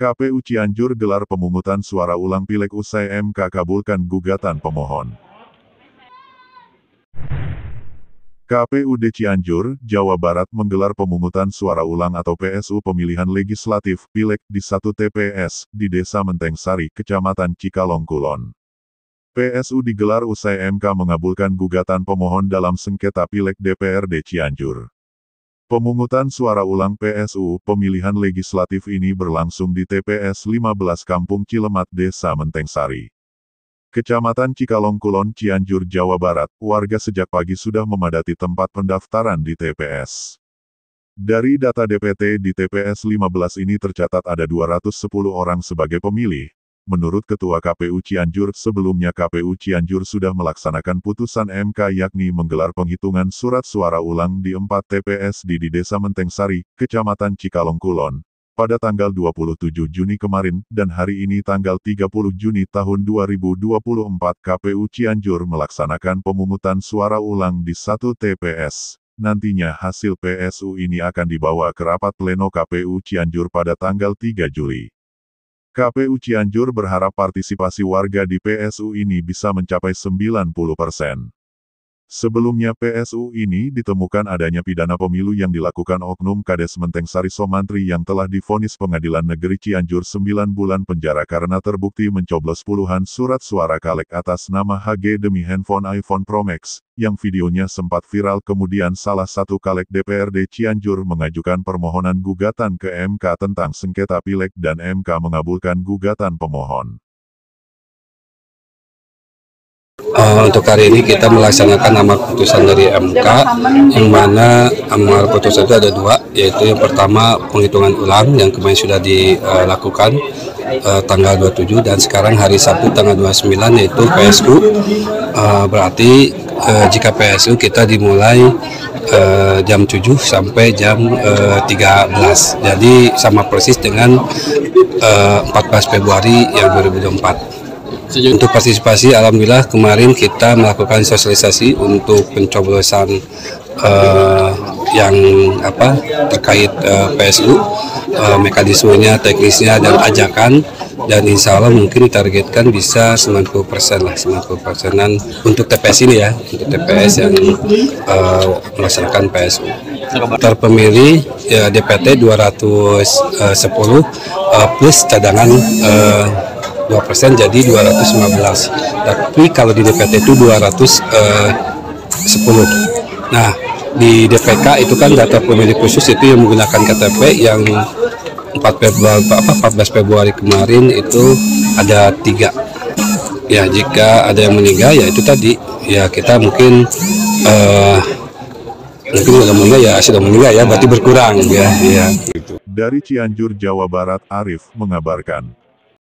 KPU Cianjur gelar pemungutan suara ulang pilek usai MK kabulkan gugatan pemohon. KPUD Cianjur, Jawa Barat menggelar pemungutan suara ulang atau PSU pemilihan legislatif Pileg di satu TPS di Desa Menteng Sari, Kecamatan Cikalong Kulon. PSU digelar usai MK mengabulkan gugatan pemohon dalam sengketa Pileg DPRD Cianjur. Pemungutan suara ulang PSU pemilihan legislatif ini berlangsung di TPS 15 Kampung Cilemat Desa Mentengsari. Kecamatan Cikalong Kulon Cianjur Jawa Barat, warga sejak pagi sudah memadati tempat pendaftaran di TPS. Dari data DPT di TPS 15 ini tercatat ada 210 orang sebagai pemilih, Menurut Ketua KPU Cianjur, sebelumnya KPU Cianjur sudah melaksanakan putusan MK yakni menggelar penghitungan surat suara ulang di 4 TPS di, di Desa Mentengsari, Kecamatan Cikalong Kulon, pada tanggal 27 Juni kemarin, dan hari ini tanggal 30 Juni tahun 2024 KPU Cianjur melaksanakan pemungutan suara ulang di satu TPS. Nantinya hasil PSU ini akan dibawa ke rapat pleno KPU Cianjur pada tanggal 3 Juli. KPU Cianjur berharap partisipasi warga di PSU ini bisa mencapai 90 persen. Sebelumnya PSU ini ditemukan adanya pidana pemilu yang dilakukan Oknum Kades Menteng Sari Somantri yang telah difonis pengadilan negeri Cianjur 9 bulan penjara karena terbukti mencoblos puluhan surat suara kalek atas nama HG demi handphone iPhone Pro Max, yang videonya sempat viral kemudian salah satu kalek DPRD Cianjur mengajukan permohonan gugatan ke MK tentang sengketa pilek dan MK mengabulkan gugatan pemohon uh, untuk hari ini kita melaksanakan amar putusan dari MK yang mana amar putusan itu ada dua yaitu yang pertama penghitungan ulang yang kemarin sudah dilakukan uh, tanggal 27 dan sekarang hari Sabtu tanggal 29 yaitu PSU uh, eh, berarti uh, jika PSU kita dimulai uh, jam 7 sampai jam uh, 13 jadi sama persis dengan uh, 14 Februari yang 2024 untuk partisipasi, alhamdulillah kemarin kita melakukan sosialisasi untuk pencoblosan uh, yang apa terkait uh, eh, PSU, uh, eh, mekanismenya, teknisnya dan ajakan dan insya Allah mungkin ditargetkan bisa 90 persen lah 90 persenan untuk TPS ini ya untuk TPS yang uh, melaksanakan PSU terpemilih ya, DPT 210 uh, plus cadangan uh, 2% jadi 215 tapi kalau di DPT itu 210 eh, nah di DPK itu kan data pemilih khusus itu yang menggunakan KTP yang 4 Februari apa 14 Februari kemarin itu ada tiga ya jika ada yang meninggal ya itu tadi ya kita mungkin uh, mungkin sudah meninggal ya sudah meninggal ya berarti berkurang ya ya dari Cianjur Jawa Barat Arif mengabarkan